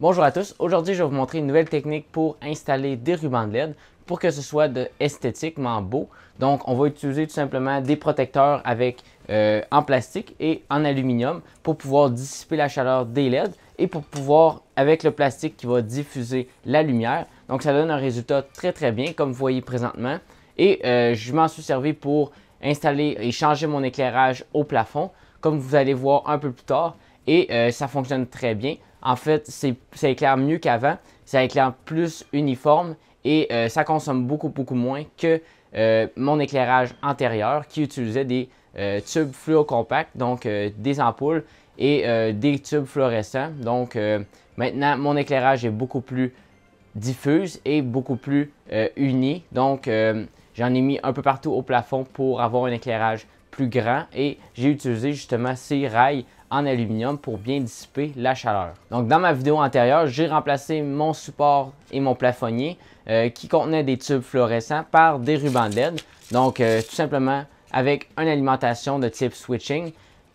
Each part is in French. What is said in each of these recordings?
Bonjour à tous, aujourd'hui je vais vous montrer une nouvelle technique pour installer des rubans de LED pour que ce soit de esthétiquement beau. Donc on va utiliser tout simplement des protecteurs avec euh, en plastique et en aluminium pour pouvoir dissiper la chaleur des LED et pour pouvoir avec le plastique qui va diffuser la lumière. Donc ça donne un résultat très très bien comme vous voyez présentement et euh, je m'en suis servi pour installer et changer mon éclairage au plafond comme vous allez voir un peu plus tard et euh, ça fonctionne très bien. En fait, ça éclaire mieux qu'avant, ça éclaire plus uniforme et euh, ça consomme beaucoup, beaucoup moins que euh, mon éclairage antérieur qui utilisait des tubes fluocompacts, donc des ampoules et des tubes fluorescents. Donc maintenant, mon éclairage est beaucoup plus diffuse et beaucoup plus uni. Donc, J'en ai mis un peu partout au plafond pour avoir un éclairage plus grand et j'ai utilisé justement ces rails en aluminium pour bien dissiper la chaleur. Donc dans ma vidéo antérieure, j'ai remplacé mon support et mon plafonnier euh, qui contenait des tubes fluorescents par des rubans LED. Donc euh, tout simplement avec une alimentation de type switching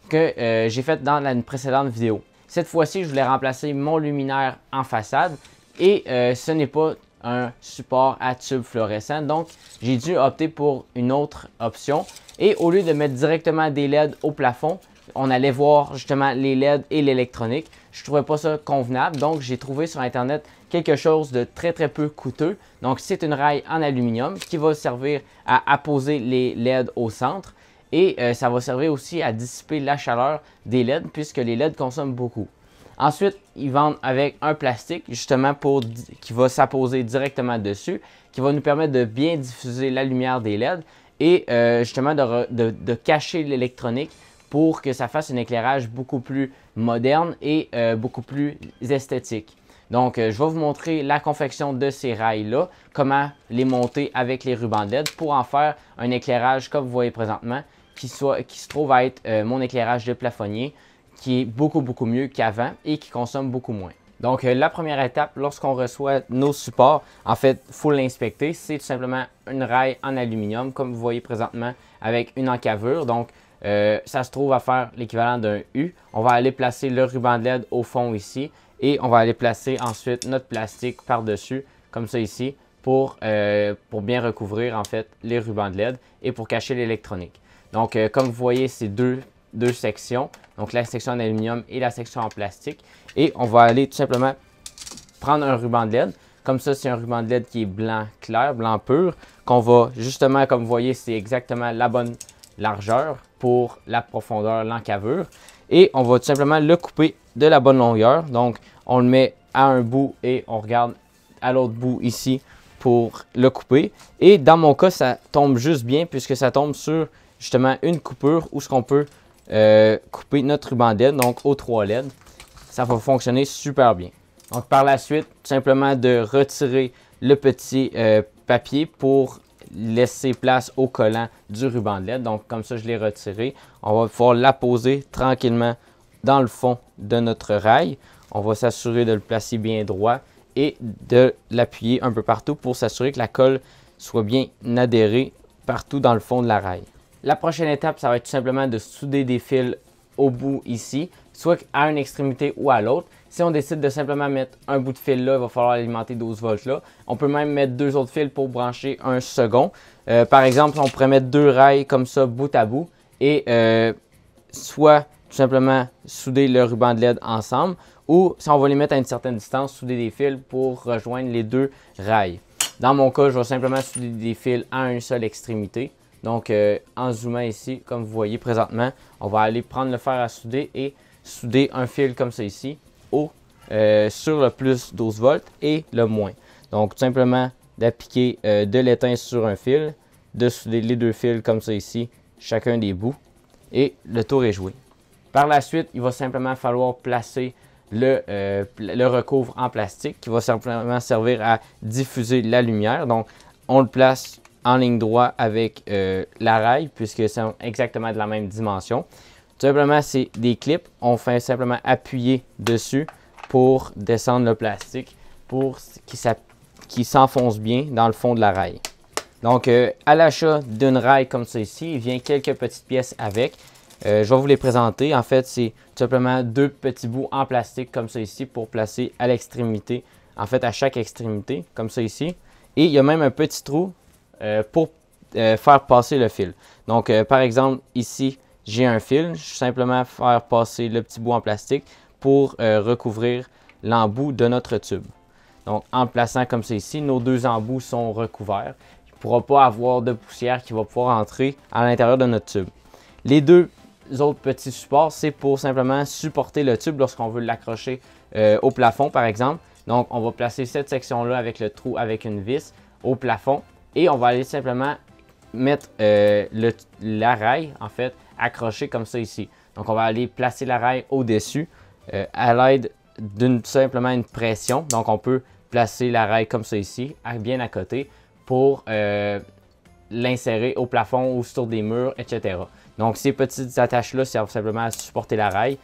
que euh, j'ai faite dans la précédente vidéo. Cette fois-ci, je voulais remplacer mon luminaire en façade et ce n'est pas un support à tube fluorescent. Donc j'ai dû opter pour une autre option et au lieu de mettre directement des LED au plafond, on allait voir justement les LED et l'électronique. Je trouvais pas ça convenable, donc j'ai trouvé sur Internet quelque chose de très très peu coûteux. Donc c'est une rail en aluminium qui va servir à apposer les LED au centre et euh, ça va servir aussi à dissiper la chaleur des LED puisque les LED consomment beaucoup. Ensuite, ils vendent avec un plastique justement pour, qui va s'apposer directement dessus, qui va nous permettre de bien diffuser la lumière des LED et euh, justement de cacher l'électronique pour que ça fasse un éclairage beaucoup plus moderne et euh, beaucoup plus esthétique. Donc, euh, je vais vous montrer la confection de ces rails-là, comment les monter avec les rubans LED pour en faire un éclairage comme vous voyez présentement, qui, soit, qui se trouve à être euh, mon éclairage de plafonnier, qui est beaucoup, beaucoup mieux qu'avant et qui consomme beaucoup moins. Donc, la première étape, lorsqu'on reçoit nos supports, en fait, il faut l'inspecter. C'est tout simplement une rail en aluminium, comme vous voyez présentement, avec une encavure. Donc, euh, ça se trouve à faire l'équivalent d'un U. On va aller placer le ruban de LED au fond ici et on va aller placer ensuite notre plastique par-dessus, comme ça ici, pour, euh, pour bien recouvrir en fait les rubans de LED et pour cacher l'électronique. Donc euh, comme vous voyez, c'est deux, deux sections, donc la section en aluminium et la section en plastique. Et on va aller tout simplement prendre un ruban de LED. Comme ça, c'est un ruban de LED qui est blanc clair, blanc pur, qu'on va justement, comme vous voyez, c'est exactement la bonne largeur pour la profondeur, l'encavure. Et on va tout simplement le couper de la bonne longueur. Donc, on le met à un bout et on regarde à l'autre bout ici pour le couper. Et dans mon cas, ça tombe juste bien puisque ça tombe sur justement une coupure où ce qu'on peut euh, couper notre ruban LED, donc au trois LED. Ça va fonctionner super bien. Donc par la suite, tout simplement de retirer le petit euh, papier pour laisser place au collant du ruban de LED. Donc, comme ça, je l'ai retiré. On va pouvoir la poser tranquillement dans le fond de notre rail. On va s'assurer de le placer bien droit et de l'appuyer un peu partout pour s'assurer que la colle soit bien adhérée partout dans le fond de la rail. La prochaine étape, ça va être tout simplement de souder des fils au bout ici soit à une extrémité ou à l'autre. Si on décide de simplement mettre un bout de fil là, il va falloir alimenter 12 volts là. On peut même mettre deux autres fils pour brancher un second. Euh, par exemple, on pourrait mettre deux rails comme ça bout à bout et euh, soit tout simplement souder le ruban de LED ensemble ou si on va les mettre à une certaine distance, souder des fils pour rejoindre les deux rails. Dans mon cas, je vais simplement souder des fils à une seule extrémité. Donc, euh, en zoomant ici, comme vous voyez présentement, on va aller prendre le fer à souder et souder un fil comme ça ici ou euh, sur le plus 12 volts et le moins. Donc tout simplement d'appliquer euh, de l'étain sur un fil, de souder les deux fils comme ça ici, chacun des bouts et le tour est joué. Par la suite, il va simplement falloir placer le, euh, recouvre en plastique qui va simplement servir à diffuser la lumière. Donc on le place en ligne droite avec la rail puisque c'est exactement de la même dimension simplement, c'est des clips. On fait simplement appuyer dessus pour descendre le plastique pour qu'il s'enfonce bien dans le fond de la raille. Donc, euh, à l'achat d'une raille comme ça ici, il vient quelques petites pièces avec. Euh, je vais vous les présenter. En fait, c'est simplement deux petits bouts en plastique comme ça ici pour placer à l'extrémité, en fait à chaque extrémité, comme ça ici. Et il y a même un petit trou euh, pour faire passer le fil. Donc, par exemple, ici, j'ai un fil, je vais simplement faire passer le petit bout en plastique pour euh, recouvrir l'embout de notre tube. Donc en plaçant comme ça ici, nos deux embouts sont recouverts. Il ne pourra pas avoir de poussière qui va pouvoir entrer à l'intérieur de notre tube. Les deux autres petits supports, c'est pour simplement supporter le tube lorsqu'on veut l'accrocher euh, au plafond par exemple. Donc on va placer cette section-là avec le trou avec une vis au plafond et on va aller simplement mettre euh, la rail en fait accroché comme ça ici. Donc on va aller placer la rail au-dessus euh, à l'aide d'une simplement une pression. Donc on peut placer la rail comme ça ici, bien à côté, pour euh, l'insérer au plafond ou sur des murs, etc. Donc ces petites attaches-là servent simplement à supporter la rail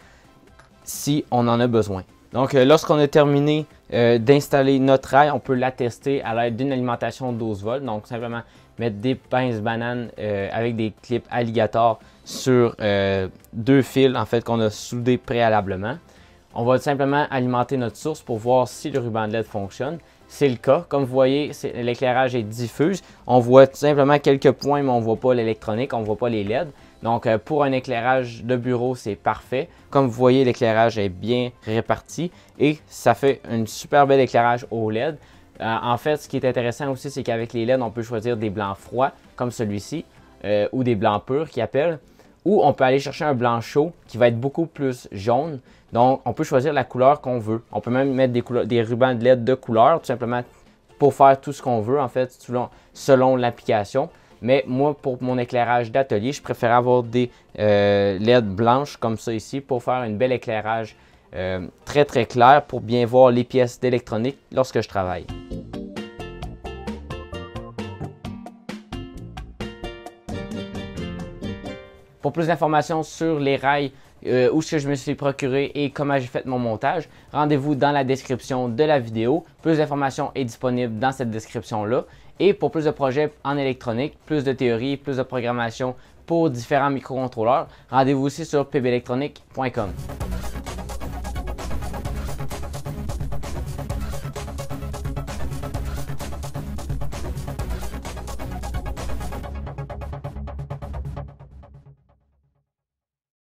si on en a besoin. Donc euh, lorsqu'on a terminé d'installer notre rail, on peut l'attester à l'aide d'une alimentation 12 volts. Donc simplement mettre des pinces bananes euh, avec des clips alligator sur euh, deux fils en fait qu'on a soudés préalablement. On va simplement alimenter notre source pour voir si le ruban de LED fonctionne. C'est le cas. Comme vous voyez, l'éclairage est diffuse. On voit tout simplement quelques points, mais on ne voit pas l'électronique, on ne voit pas les LED. Donc, euh, pour un éclairage de bureau, c'est parfait. Comme vous voyez, l'éclairage est bien réparti et ça fait un super bel éclairage au LED. Euh, en fait, ce qui est intéressant aussi, c'est qu'avec les LED, on peut choisir des blancs froids, comme celui-ci, euh, ou des blancs purs qui appellent. Ou on peut aller chercher un blanc chaud qui va être beaucoup plus jaune. Donc, on peut choisir la couleur qu'on veut. On peut même mettre des, rubans de LED de couleur, tout simplement pour faire tout ce qu'on veut, en fait, selon, l'application. Mais moi, pour mon éclairage d'atelier, je préfère avoir des euh, LED blanches comme ça ici pour faire un bel éclairage très très clair pour bien voir les pièces d'électronique lorsque je travaille. Pour plus d'informations sur les rails, euh, où ce que je me suis procuré et comment j'ai fait mon montage, rendez-vous dans la description de la vidéo. Plus d'informations est disponible dans cette description-là. Et pour plus de projets en électronique, plus de théories, plus de programmation pour différents microcontrôleurs, rendez-vous aussi sur pbelectronique.com.